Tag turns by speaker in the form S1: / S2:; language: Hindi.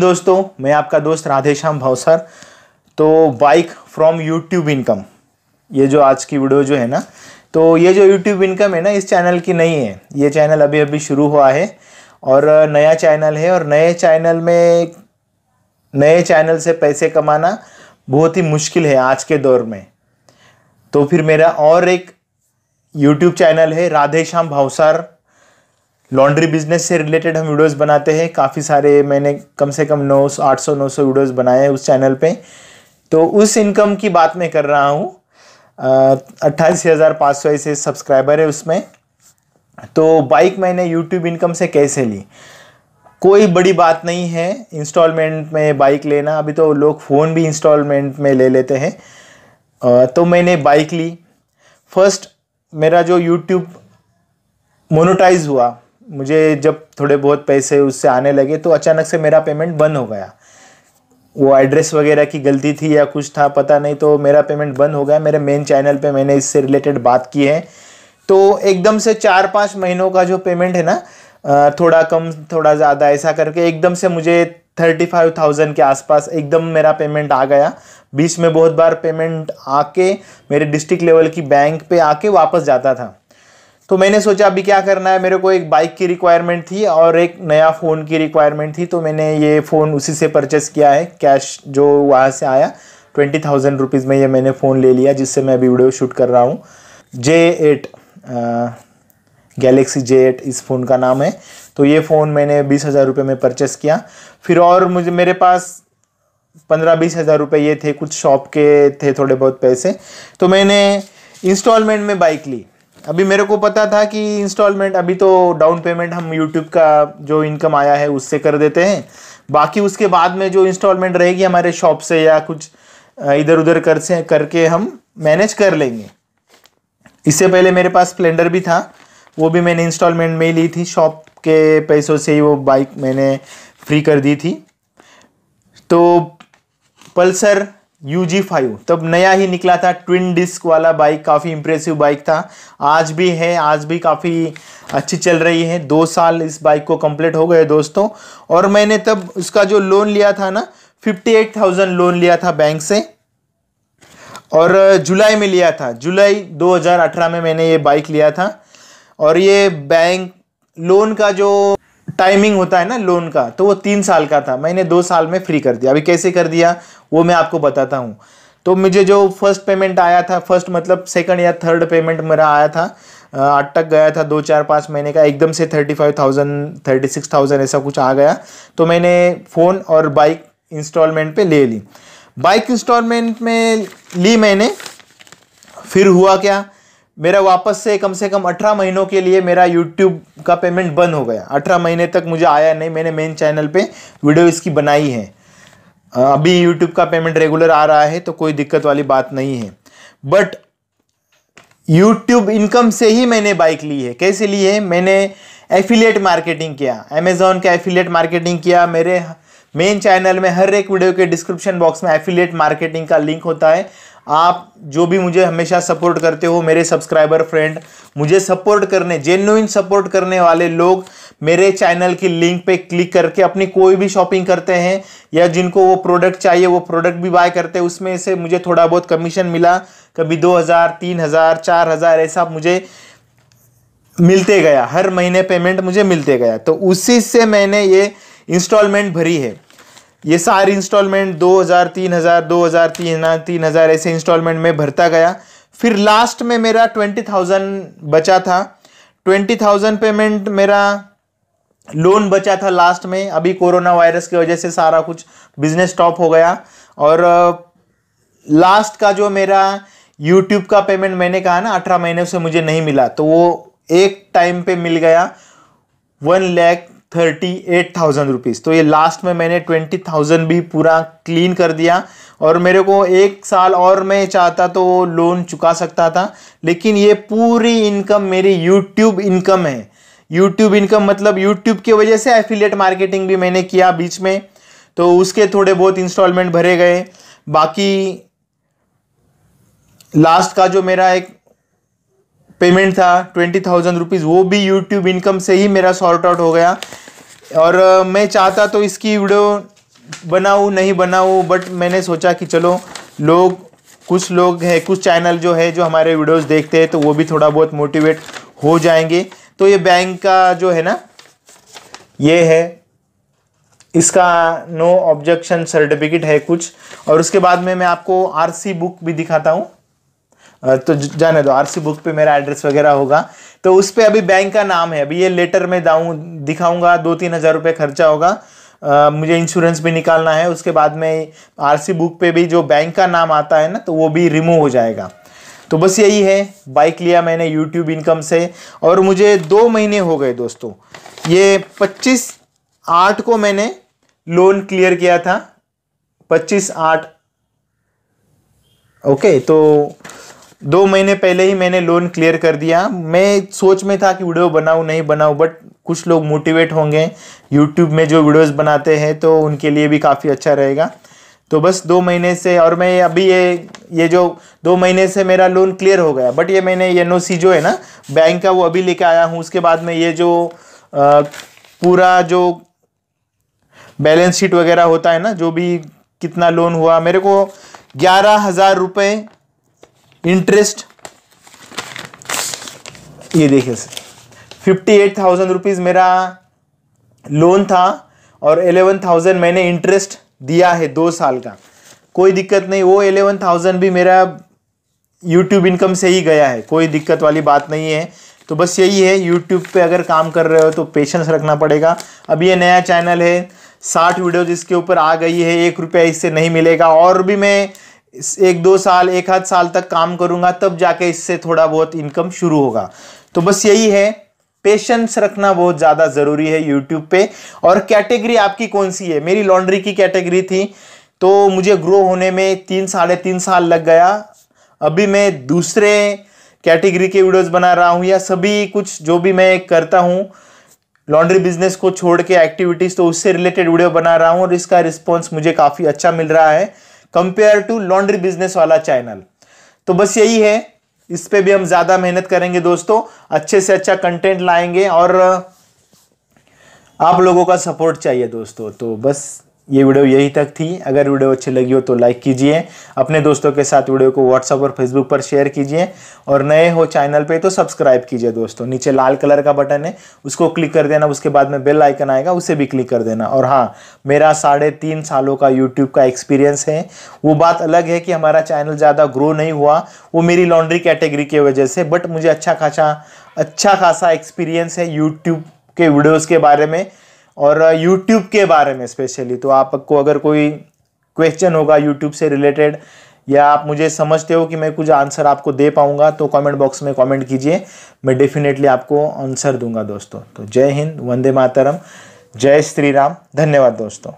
S1: दोस्तों मैं आपका दोस्त राधेश्याम भावसर तो बाइक फ्रॉम यूट्यूब इनकम ये जो आज की वीडियो जो है ना तो ये जो यूट्यूब इनकम है ना इस चैनल की नहीं है ये चैनल अभी अभी शुरू हुआ है और नया चैनल है और नए चैनल में नए चैनल से पैसे कमाना बहुत ही मुश्किल है आज के दौर में तो फिर मेरा और एक यूट्यूब चैनल है राधेश्याम भावसार लॉन्ड्री बिजनेस से रिलेटेड हम वीडियोस बनाते हैं काफ़ी सारे मैंने कम से कम नौ सौ आठ सौ नौ सौ वीडियोज़ बनाए हैं उस चैनल पे तो उस इनकम की बात मैं कर रहा हूँ अट्ठाईस हज़ार पाँच सौ ऐसे सब्सक्राइबर है उसमें तो बाइक मैंने यूट्यूब इनकम से कैसे ली कोई बड़ी बात नहीं है इंस्टॉलमेंट में बाइक लेना अभी तो लोग फ़ोन भी इंस्टॉलमेंट में ले लेते हैं तो मैंने बाइक ली फर्स्ट मेरा जो यूट्यूब मोनोटाइज हुआ मुझे जब थोड़े बहुत पैसे उससे आने लगे तो अचानक से मेरा पेमेंट बंद हो गया वो एड्रेस वगैरह की गलती थी या कुछ था पता नहीं तो मेरा पेमेंट बंद हो गया मेरे मेन चैनल पे मैंने इससे रिलेटेड बात की है तो एकदम से चार पाँच महीनों का जो पेमेंट है ना थोड़ा कम थोड़ा ज़्यादा ऐसा करके एकदम से मुझे थर्टी फाइव थाउजेंड के आसपास एकदम मेरा पेमेंट आ गया बीच में बहुत बार पेमेंट आके मेरे डिस्ट्रिक्ट लेवल की बैंक पे आके वापस जाता था तो मैंने सोचा अभी क्या करना है मेरे को एक बाइक की रिक्वायरमेंट थी और एक नया फ़ोन की रिक्वायरमेंट थी तो मैंने ये फ़ोन उसी से परचेस किया है कैश जो वहाँ से आया ट्वेंटी थाउजेंड रुपीज़ में ये मैंने फ़ोन ले लिया जिससे मैं अभी वीडियो शूट कर रहा हूँ J eight Galaxy J eight इस फ़ोन का नाम है तो ये फ़ोन मैंने बीस हज़ार रुपये में परचेस किया फिर और मुझे मेरे पास पंद्रह बीस हज़ार रुपये ये थे कुछ शॉप के थे थोड़े बहुत पैसे तो मैंने इंस्टॉलमेंट में बाइक ली अभी मेरे को पता था कि इंस्टॉलमेंट अभी तो डाउन पेमेंट हम यूट्यूब का जो इनकम आया है उससे कर देते हैं बाकी उसके बाद में जो इंस्टॉलमेंट रहेगी हमारे शॉप से या कुछ इधर उधर कर से करके हम मैनेज कर लेंगे इससे पहले मेरे पास स्प्लेंडर भी था वो भी मैंने इंस्टॉलमेंट में ली थी शॉप के पैसों से ही वो बाइक मैंने फ्री कर दी थी तो पल्सर जी फाइव तब नया ही निकला था ट्विन डिस्क वाला बाइक काफ़ी इंप्रेसिव बाइक था आज भी है आज भी काफ़ी अच्छी चल रही है दो साल इस बाइक को कंप्लीट हो गए दोस्तों और मैंने तब उसका जो लोन लिया था ना फिफ्टी एट थाउजेंड लोन लिया था बैंक से और जुलाई में लिया था जुलाई 2018 में मैंने ये बाइक लिया था और ये बैंक लोन का जो टाइमिंग होता है ना लोन का तो वो तीन साल का था मैंने दो साल में फ्री कर दिया अभी कैसे कर दिया वो मैं आपको बताता हूँ तो मुझे जो फर्स्ट पेमेंट आया था फर्स्ट मतलब सेकंड या थर्ड पेमेंट मेरा आया था अटक गया था दो चार पाँच महीने का एकदम से thirty five thousand thirty six thousand ऐसा कुछ आ गया तो मैंने फ़ोन और बाइक इंस्टॉलमेंट पे ले ली बाइक इंस्टॉलमेंट में ली मैंने फिर हुआ क्या मेरा वापस से कम से कम अठारह महीनों के लिए मेरा यूट्यूब का पेमेंट बंद हो गया अठारह महीने तक मुझे आया नहीं मैंने मेन चैनल पे वीडियो इसकी बनाई है अभी यूट्यूब का पेमेंट रेगुलर आ रहा है तो कोई दिक्कत वाली बात नहीं है बट यूट्यूब इनकम से ही मैंने बाइक ली है कैसे ली है मैंने एफिलिएट मार्केटिंग किया अमेजोन का एफिलिएट मार्केटिंग किया मेरे मेन चैनल में हर एक वीडियो के डिस्क्रिप्शन बॉक्स में एफिलिएट मार्केटिंग का लिंक होता है आप जो भी मुझे हमेशा सपोर्ट करते हो मेरे सब्सक्राइबर फ्रेंड मुझे सपोर्ट करने जेन्यून सपोर्ट करने वाले लोग मेरे चैनल की लिंक पे क्लिक करके अपनी कोई भी शॉपिंग करते हैं या जिनको वो प्रोडक्ट चाहिए वो प्रोडक्ट भी बाय करते हैं उसमें से मुझे थोड़ा बहुत कमीशन मिला कभी दो हज़ार तीन हज़ार चार हज़ार ऐसा मुझे मिलते गया हर महीने पेमेंट मुझे मिलते गया तो उसी से मैंने ये इंस्टॉलमेंट भरी है ये सारी इंस्टॉलमेंट दो हज़ार तीन हज़ार दो हज़ार तीन हजार तीन हज़ार ऐसे इंस्टॉलमेंट में भरता गया फिर लास्ट में मेरा ट्वेंटी थाउजेंड बचा था ट्वेंटी थाउजेंड पेमेंट मेरा लोन बचा था लास्ट में अभी कोरोना वायरस की वजह से सारा कुछ बिजनेस स्टॉप हो गया और लास्ट uh, का जो मेरा यूट्यूब का पेमेंट मैंने कहा ना अठारह महीने से मुझे नहीं मिला तो वो एक टाइम पे मिल गया one lakh thirty eight thousand rupees तो ये लास्ट में मैंने ट्वेंटी थाउजेंड भी पूरा क्लीन कर दिया और मेरे को एक साल और मैं चाहता तो लोन चुका सकता था लेकिन ये पूरी इनकम मेरी यूट्यूब इनकम है यूट्यूब इनकम मतलब यूट्यूब की वजह से एफिलिएट मार्केटिंग भी मैंने किया बीच में तो उसके थोड़े बहुत इंस्टॉलमेंट भरे गए बाकी लास्ट का जो मेरा एक पेमेंट था ट्वेंटी थाउजेंड रुपीज़ वो भी यूट्यूब इनकम से ही मेरा सॉर्ट आउट हो गया और मैं चाहता तो इसकी वीडियो बनाऊँ नहीं बनाऊँ बट मैंने सोचा कि चलो लोग कुछ लोग हैं कुछ चैनल जो है जो हमारे वीडियोस देखते हैं तो वो भी थोड़ा बहुत मोटिवेट हो जाएंगे तो ये बैंक का जो है ना ये है इसका नो ऑब्जेक्शन सर्टिफिकेट है कुछ और उसके बाद में मैं आपको आरसी बुक भी दिखाता हूँ तो जाने दो आरसी बुक पे मेरा एड्रेस वगैरह होगा तो उस पर अभी बैंक का नाम है अभी ये लेटर में दाऊँ दिखाऊंगा दो तीन हज़ार रुपये खर्चा होगा आ, मुझे इंश्योरेंस भी निकालना है उसके बाद में आरसी बुक पे भी जो बैंक का नाम आता है ना तो वो भी रिमूव हो जाएगा तो बस यही है बाइक लिया मैंने यूट्यूब इनकम से और मुझे दो महीने हो गए दोस्तों ये पच्चीस आठ को मैंने लोन क्लियर किया था पच्चीस आठ ओके तो दो महीने पहले ही मैंने लोन क्लियर कर दिया मैं सोच में था कि वीडियो बनाऊँ नहीं बनाऊँ बट कुछ लोग मोटिवेट होंगे यूट्यूब में जो वीडियोस बनाते हैं तो उनके लिए भी काफ़ी अच्छा रहेगा तो बस दो महीने से और मैं अभी ये ये जो दो महीने से मेरा लोन क्लियर हो गया बट ये मैंने एन जो है ना बैंक का वो अभी लेके आया हूँ उसके बाद में ये जो आ, पूरा जो बैलेंस शीट वगैरह होता है ना जो भी कितना लोन हुआ मेरे को ग्यारह हज़ार रुपये इंटरेस्ट ये देखिए sir fifty eight thousand rupees मेरा लोन था और एलेवन थाउजेंड मैंने इंटरेस्ट दिया है दो साल का कोई दिक्कत नहीं वो एलेवन थाउजेंड भी मेरा यूट्यूब इनकम से ही गया है कोई दिक्कत वाली बात नहीं है तो बस यही है यूट्यूब पे अगर काम कर रहे हो तो पेशेंस रखना पड़ेगा अब ये नया चैनल है साठ वीडियोज इसके ऊपर आ गई है एक रुपया इससे नहीं मिलेगा और भी मैं एक दो साल एक आध साल तक काम करूंगा तब जाके इससे थोड़ा बहुत इनकम शुरू होगा तो बस यही है पेशेंस रखना बहुत ज़्यादा ज़रूरी है यूट्यूब पे और कैटेगरी आपकी कौन सी है मेरी लॉन्ड्री की कैटेगरी थी तो मुझे ग्रो होने में तीन साढ़े तीन साल लग गया अभी मैं दूसरे कैटेगरी के वीडियोस बना रहा हूँ या सभी कुछ जो भी मैं करता हूँ लॉन्ड्री बिजनेस को छोड़ के एक्टिविटीज़ तो उससे रिलेटेड वीडियो बना रहा हूँ और इसका रिस्पॉन्स मुझे काफ़ी अच्छा मिल रहा है कंपेयर टू लॉन्ड्री बिजनेस वाला चैनल तो बस यही है इस पर भी हम ज्यादा मेहनत करेंगे दोस्तों अच्छे से अच्छा कंटेंट लाएंगे और आप लोगों का सपोर्ट चाहिए दोस्तों तो बस ये वीडियो यही तक थी अगर वीडियो अच्छी लगी हो तो लाइक कीजिए अपने दोस्तों के साथ वीडियो को व्हाट्सअप और फेसबुक पर शेयर कीजिए और नए हो चैनल पे तो सब्सक्राइब कीजिए दोस्तों नीचे लाल कलर का बटन है उसको क्लिक कर देना उसके बाद में बेल आइकन आएगा उसे भी क्लिक कर देना और हाँ मेरा साढ़े तीन सालों का यूट्यूब का एक्सपीरियंस है वो बात अलग है कि हमारा चैनल ज़्यादा ग्रो नहीं हुआ वो मेरी लॉन्ड्री कैटेगरी की वजह से बट मुझे अच्छा खासा अच्छा खासा एक्सपीरियंस है यूट्यूब के वीडियोज़ के बारे में और यूट्यूब के बारे में स्पेशली तो आपको अगर कोई क्वेश्चन होगा यूट्यूब से रिलेटेड या आप मुझे समझते हो कि मैं कुछ आंसर आपको दे पाऊंगा तो कमेंट बॉक्स में कमेंट कीजिए मैं डेफिनेटली आपको आंसर दूंगा दोस्तों तो जय हिंद वंदे मातरम जय श्री राम धन्यवाद दोस्तों